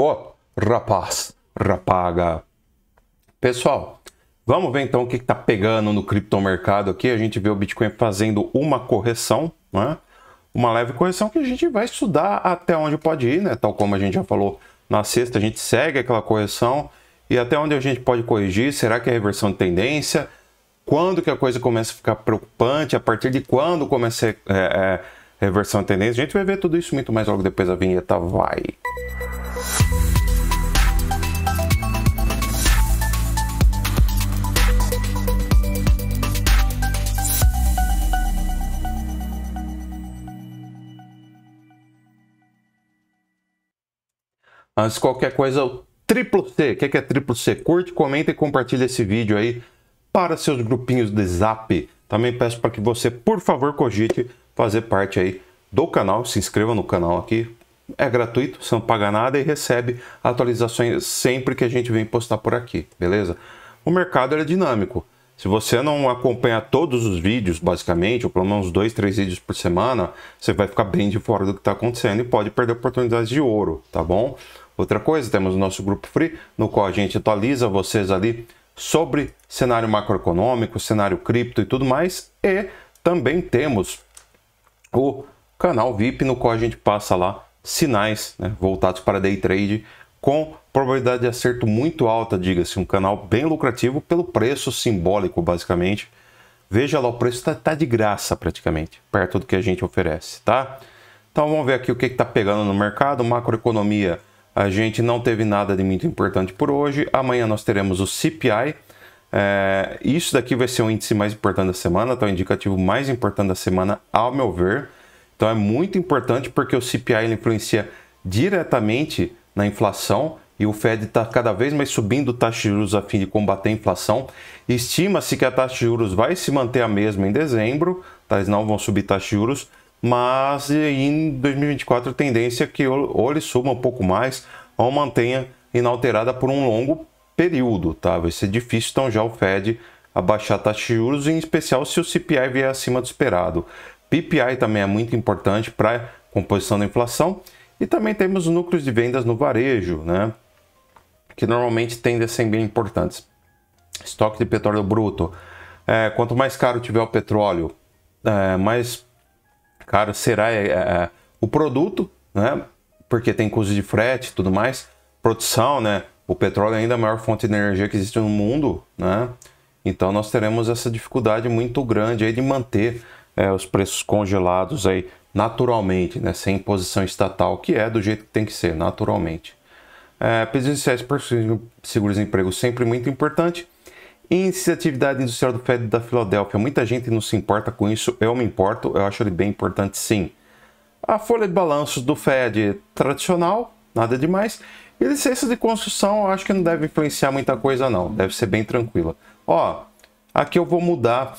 Ó, oh, rapaz, rapaga. Pessoal, vamos ver então o que está pegando no criptomercado aqui. A gente vê o Bitcoin fazendo uma correção, né? uma leve correção que a gente vai estudar até onde pode ir, né? Tal como a gente já falou na sexta, a gente segue aquela correção e até onde a gente pode corrigir. Será que é reversão de tendência? Quando que a coisa começa a ficar preocupante? A partir de quando começa a é, é, reversão de tendência? A gente vai ver tudo isso muito mais logo depois da vinheta. Vai! Antes de qualquer coisa, o triplo C. O que é triplo C? Curte, comenta e compartilha esse vídeo aí para seus grupinhos de zap. Também peço para que você, por favor, cogite fazer parte aí do canal. Se inscreva no canal aqui. É gratuito, você não paga nada e recebe atualizações sempre que a gente vem postar por aqui, beleza? O mercado é dinâmico. Se você não acompanhar todos os vídeos, basicamente, ou pelo menos dois, três vídeos por semana, você vai ficar bem de fora do que está acontecendo e pode perder oportunidades de ouro, tá bom? Outra coisa, temos o nosso grupo free, no qual a gente atualiza vocês ali sobre cenário macroeconômico, cenário cripto e tudo mais. E também temos o canal VIP, no qual a gente passa lá sinais né, voltados para day trade com probabilidade de acerto muito alta, diga-se, um canal bem lucrativo pelo preço simbólico, basicamente. Veja lá, o preço está tá de graça praticamente, perto do que a gente oferece, tá? Então vamos ver aqui o que está pegando no mercado, macroeconomia a gente não teve nada de muito importante por hoje. Amanhã nós teremos o CPI. É, isso daqui vai ser o índice mais importante da semana, então o indicativo mais importante da semana, ao meu ver. Então é muito importante porque o CPI influencia diretamente na inflação e o Fed está cada vez mais subindo taxa de juros a fim de combater a inflação. Estima-se que a taxa de juros vai se manter a mesma em dezembro, tá? eles não vão subir taxa de juros, mas em 2024 a tendência é que ou ele suba um pouco mais ou mantenha inalterada por um longo período, tá? Vai ser difícil então já o Fed abaixar a taxa de juros, em especial se o CPI vier acima do esperado. PPI também é muito importante para a composição da inflação e também temos núcleos de vendas no varejo, né? Que normalmente tendem a ser bem importantes. Estoque de petróleo bruto. É, quanto mais caro tiver o petróleo, é, mais caro será é, é, é, o produto, né? Porque tem custo de frete e tudo mais. Produção, né? O petróleo é ainda é a maior fonte de energia que existe no mundo, né? Então nós teremos essa dificuldade muito grande aí de manter é, os preços congelados aí naturalmente, né? Sem imposição estatal, que é do jeito que tem que ser, naturalmente. É, pedidos iniciais por seguros-emprego sempre muito importante atividade industrial do Fed da Filadélfia. Muita gente não se importa com isso, eu me importo, eu acho ele bem importante sim. A folha de balanços do Fed tradicional, nada demais. E licença de construção, eu acho que não deve influenciar muita coisa não, deve ser bem tranquila. Ó, aqui eu vou mudar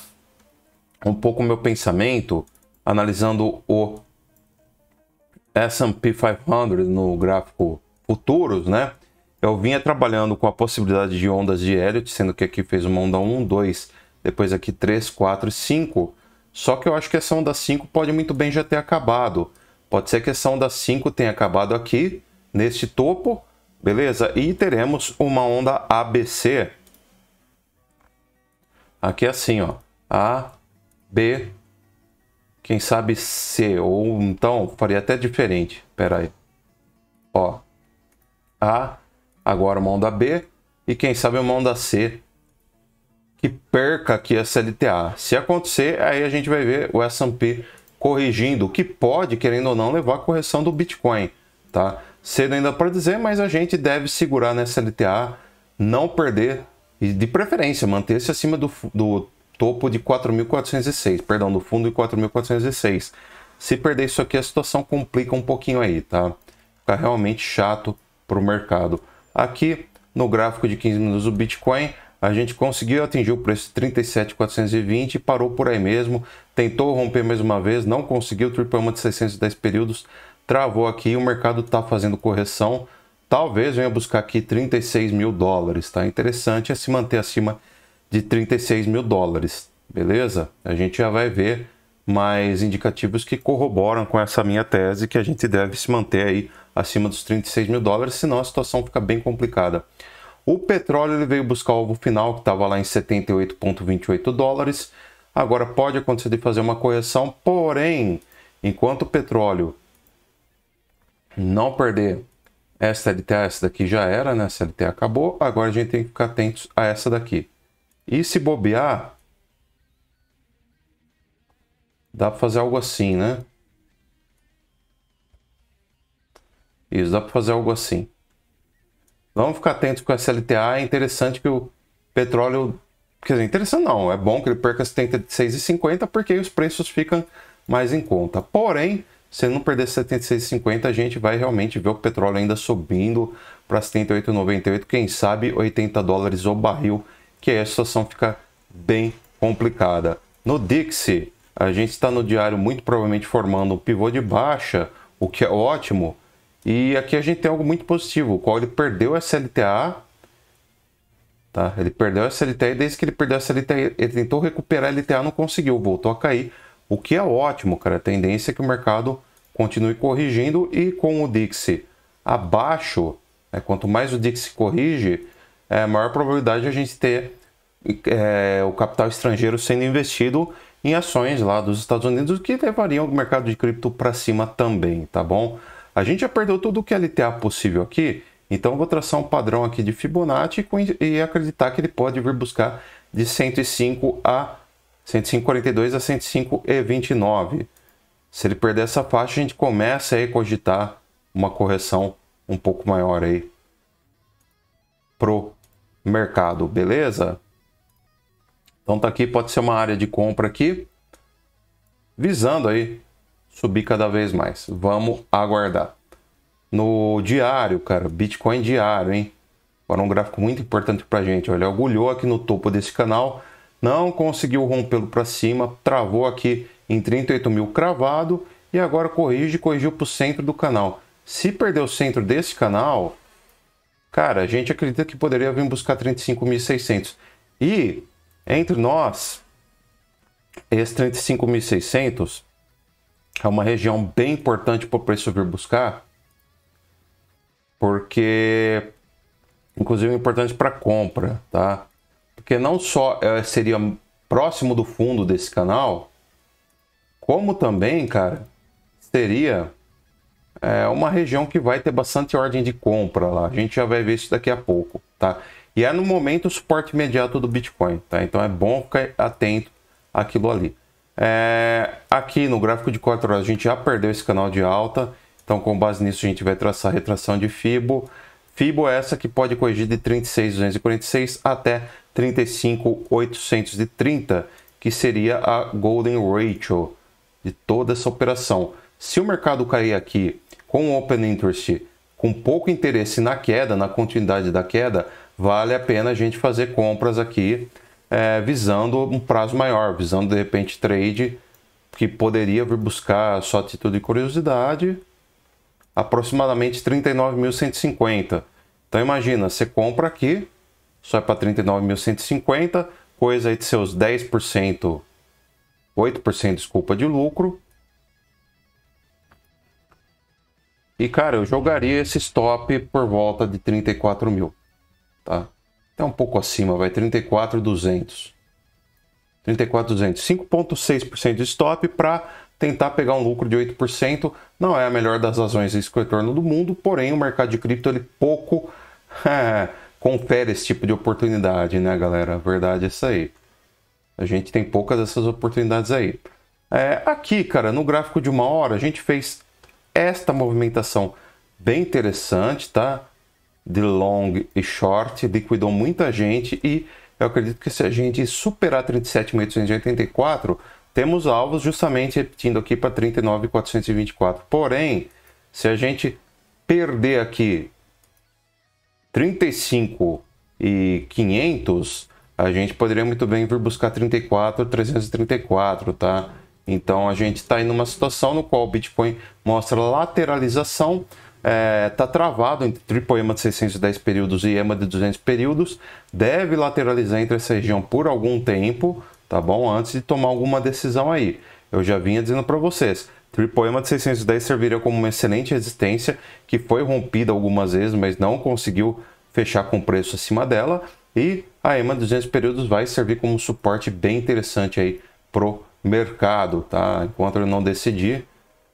um pouco o meu pensamento, analisando o S&P 500 no gráfico futuros, né? Eu vinha trabalhando com a possibilidade de ondas de Elliot, sendo que aqui fez uma onda 1, 2, depois aqui 3, 4 e 5. Só que eu acho que essa onda 5 pode muito bem já ter acabado. Pode ser que essa onda 5 tenha acabado aqui, neste topo, beleza? E teremos uma onda ABC. Aqui é assim, ó. A, B, quem sabe C. Ou então, faria até diferente. Pera aí. Ó. A, B agora mão da B e quem sabe mão da C que perca aqui a CLTA. Se acontecer, aí a gente vai ver o S&P corrigindo, o que pode, querendo ou não, levar a correção do Bitcoin, tá? Cedo ainda para dizer, mas a gente deve segurar nessa LTA, não perder e de preferência manter-se acima do, do topo de 4.406, perdão, do fundo de 4.406. Se perder isso aqui, a situação complica um pouquinho aí, tá? Fica realmente chato para o mercado. Aqui no gráfico de 15 minutos do Bitcoin, a gente conseguiu atingir o preço 37,420 e parou por aí mesmo. Tentou romper mais uma vez, não conseguiu, tripama de 610 períodos, travou aqui o mercado está fazendo correção. Talvez venha buscar aqui 36 mil dólares, tá? Interessante é se manter acima de 36 mil dólares, beleza? A gente já vai ver mais indicativos que corroboram com essa minha tese que a gente deve se manter aí acima dos 36 mil dólares, senão a situação fica bem complicada. O petróleo ele veio buscar o alvo final, que estava lá em 78,28 dólares. Agora pode acontecer de fazer uma correção, porém, enquanto o petróleo não perder esta LTA, essa daqui já era, né? Essa LTA acabou, agora a gente tem que ficar atentos a essa daqui. E se bobear, dá para fazer algo assim, né? Isso, dá para fazer algo assim. Vamos ficar atentos com o SLTA. É interessante que o petróleo. Quer dizer, interessante não. É bom que ele perca 76,50 porque os preços ficam mais em conta. Porém, se não perder 76,50, a gente vai realmente ver o petróleo ainda subindo para 78,98. Quem sabe 80 dólares o barril, que aí a situação fica bem complicada. No Dixie, a gente está no diário muito provavelmente formando um pivô de baixa, o que é ótimo e aqui a gente tem algo muito positivo, o qual ele perdeu a SLTA, tá? Ele perdeu a SLTA e desde que ele perdeu a SLTA, ele tentou recuperar a LTA, não conseguiu, voltou a cair, o que é ótimo, cara. A tendência é que o mercado continue corrigindo e com o Dixie abaixo, né? quanto mais o Dixie corrige, é maior probabilidade de a gente ter é, o capital estrangeiro sendo investido em ações lá dos Estados Unidos, o que levaria o mercado de cripto para cima também, tá bom? A gente já perdeu tudo o que é LTA possível aqui, então vou traçar um padrão aqui de Fibonacci e acreditar que ele pode vir buscar de 105 a 105,42 a 105,29. Se ele perder essa faixa, a gente começa aí a cogitar uma correção um pouco maior aí pro mercado, beleza? Então tá aqui, pode ser uma área de compra aqui, visando aí subir cada vez mais. Vamos aguardar. No diário, cara, Bitcoin diário, hein? Agora um gráfico muito importante para gente. Olha, agulhou aqui no topo desse canal, não conseguiu rompê-lo para cima, travou aqui em 38 mil cravado e agora corrige, corrigiu para o centro do canal. Se perder o centro desse canal, cara, a gente acredita que poderia vir buscar 35.600. E entre nós, esse 35.600 é uma região bem importante para o preço vir buscar, porque inclusive é importante para compra, tá? Porque não só é, seria próximo do fundo desse canal, como também, cara, seria é, uma região que vai ter bastante ordem de compra lá. A gente já vai ver isso daqui a pouco, tá? E é no momento o suporte imediato do Bitcoin, tá? Então é bom ficar atento àquilo ali. É, aqui no gráfico de 4 horas a gente já perdeu esse canal de alta, então com base nisso a gente vai traçar a retração de Fibo. Fibo é essa que pode corrigir de 36,246 até 35,830, que seria a Golden Ratio de toda essa operação. Se o mercado cair aqui com Open Interest, com pouco interesse na queda, na continuidade da queda, vale a pena a gente fazer compras aqui é, visando um prazo maior, visando de repente trade que poderia vir buscar só atitude de curiosidade aproximadamente 39.150. Então imagina, você compra aqui, só é para 39.150, coisa aí de seus 10%, 8% desculpa de lucro. E cara, eu jogaria esse stop por volta de 34 mil, tá? Até tá um pouco acima, vai 34,200. 34,200. 5,6% de stop para tentar pegar um lucro de 8%. Não é a melhor das ações risco retorno do mundo, porém o mercado de cripto ele pouco confere esse tipo de oportunidade, né, galera? A verdade é isso aí. A gente tem poucas dessas oportunidades aí. É, aqui, cara, no gráfico de uma hora, a gente fez esta movimentação bem interessante, tá? de long e short, liquidou muita gente e eu acredito que se a gente superar 37.884, temos alvos justamente repetindo aqui para 39.424. Porém, se a gente perder aqui 35,500, e a gente poderia muito bem vir buscar 34,334, tá? Então a gente está em uma situação no qual o Bitcoin mostra lateralização, está é, travado entre tripoema de 610 períodos e ema de 200 períodos, deve lateralizar entre essa região por algum tempo, tá bom? Antes de tomar alguma decisão aí. Eu já vinha dizendo para vocês, tripoema de 610 serviria como uma excelente resistência que foi rompida algumas vezes, mas não conseguiu fechar com preço acima dela. E a EMA 200 períodos vai servir como um suporte bem interessante aí pro mercado, tá? Enquanto ele não decidir,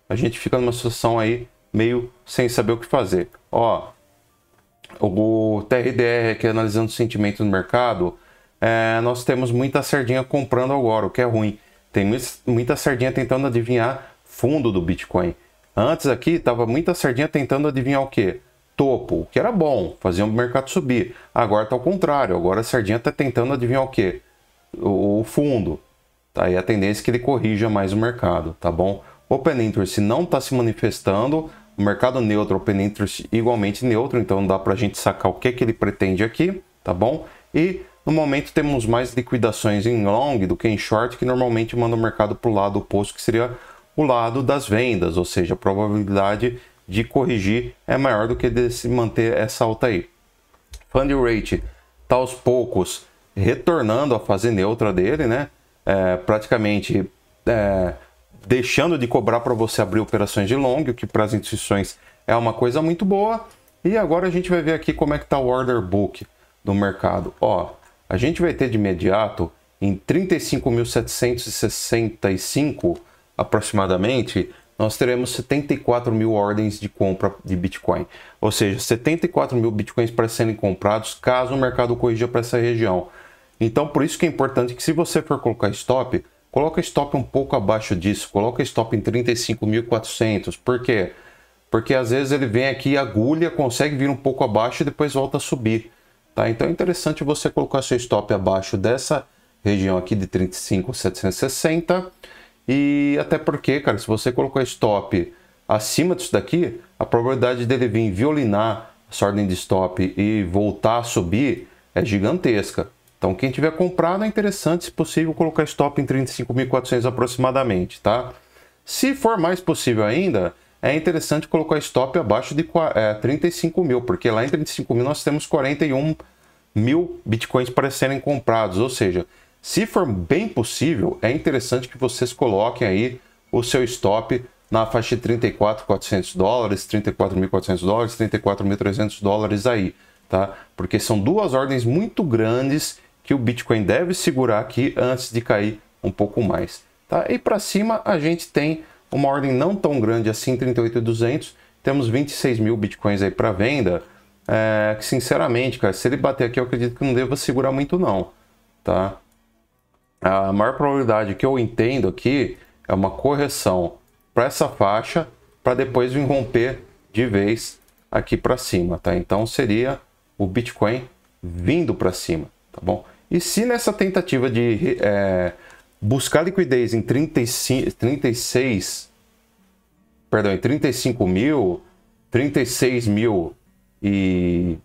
a gente fica numa situação aí meio sem saber o que fazer. Ó, o TRDR aqui analisando o sentimento do mercado, é, nós temos muita sardinha comprando agora, o que é ruim. Tem muita sardinha tentando adivinhar fundo do Bitcoin. Antes aqui estava muita sardinha tentando adivinhar o que? Topo, o que era bom, fazia o mercado subir. Agora está ao contrário, agora a sardinha está tentando adivinhar o que? O, o fundo. Tá? a tendência é que ele corrija mais o mercado, tá bom? Open Interest não está se manifestando, o mercado neutro open interest igualmente neutro, então dá para a gente sacar o que, que ele pretende aqui, tá bom? E no momento temos mais liquidações em long do que em short, que normalmente manda o mercado para o lado oposto, que seria o lado das vendas, ou seja, a probabilidade de corrigir é maior do que de se manter essa alta aí. Fund rate está aos poucos retornando à fase neutra dele, né? É, praticamente é, deixando de cobrar para você abrir operações de long, o que para as instituições é uma coisa muito boa. E agora a gente vai ver aqui como é que está o order book do mercado. Ó, a gente vai ter de imediato em 35.765 aproximadamente, nós teremos 74 mil ordens de compra de Bitcoin. Ou seja, 74 mil Bitcoins para serem comprados caso o mercado corrija para essa região. Então, por isso que é importante que se você for colocar stop, Coloca stop um pouco abaixo disso, coloca stop em 35.400. Por quê? Porque às vezes ele vem aqui agulha, consegue vir um pouco abaixo e depois volta a subir. Tá? Então é interessante você colocar seu stop abaixo dessa região aqui de 35.760. E até porque, cara, se você colocou stop acima disso daqui, a probabilidade dele vir violinar essa ordem de stop e voltar a subir é gigantesca. Então, quem tiver comprado, é interessante, se possível, colocar stop em 35.400 aproximadamente, tá? Se for mais possível ainda, é interessante colocar stop abaixo de é, 35 mil, porque lá em 35 mil nós temos 41 mil bitcoins para serem comprados. Ou seja, se for bem possível, é interessante que vocês coloquem aí o seu stop na faixa de 34.400 dólares, 34.400 dólares, 34.300 dólares aí, tá? Porque são duas ordens muito grandes que o Bitcoin deve segurar aqui antes de cair um pouco mais. Tá? E para cima a gente tem uma ordem não tão grande assim, 38.200, temos 26 mil Bitcoins aí para venda, é, que sinceramente, cara, se ele bater aqui eu acredito que não deva segurar muito não, tá? A maior probabilidade que eu entendo aqui é uma correção para essa faixa, para depois vir romper de vez aqui para cima, tá? Então seria o Bitcoin vindo para cima, tá bom? E se nessa tentativa de é, buscar liquidez em 35, 36, perdão, em 35 mil, 36 mil e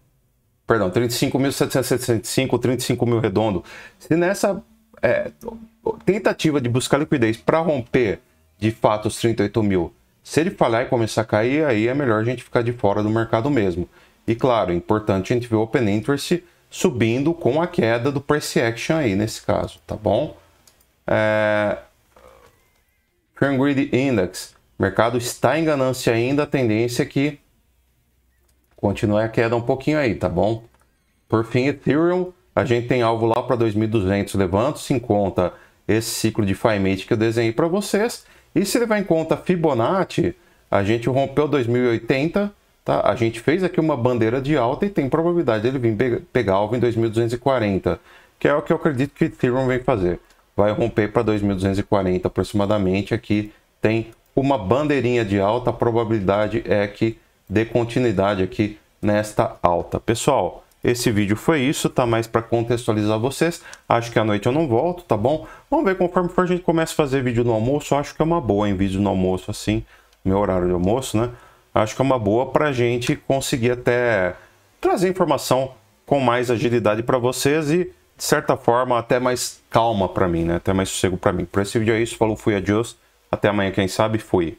perdão, 35.765, 35 mil redondo. Se nessa é, tentativa de buscar liquidez para romper de fato os 38 mil, se ele falhar e começar a cair, aí é melhor a gente ficar de fora do mercado mesmo. E claro, é importante a gente ver o open interest subindo com a queda do price action aí nesse caso, tá bom? É... Firm Greed Index, mercado está em ganância ainda, a tendência é que continue a queda um pouquinho aí, tá bom? Por fim, Ethereum, a gente tem alvo lá para 2.200, levando-se em conta esse ciclo de FIMATE que eu desenhei para vocês. E se levar em conta Fibonacci, a gente rompeu 2080, Tá? A gente fez aqui uma bandeira de alta e tem probabilidade dele vir pegar alvo em 2240, que é o que eu acredito que Ethereum vem fazer. Vai romper para 2240 aproximadamente. Aqui tem uma bandeirinha de alta, a probabilidade é que dê continuidade aqui nesta alta. Pessoal, esse vídeo foi isso, tá mais para contextualizar vocês. Acho que à noite eu não volto, tá bom? Vamos ver conforme for a gente começa a fazer vídeo no almoço, acho que é uma boa em vídeo no almoço assim, meu horário de almoço, né? acho que é uma boa para a gente conseguir até trazer informação com mais agilidade para vocês e, de certa forma, até mais calma para mim, né? Até mais sossego para mim. Por esse vídeo é isso. Falou, fui, adiós. Até amanhã, quem sabe. Fui.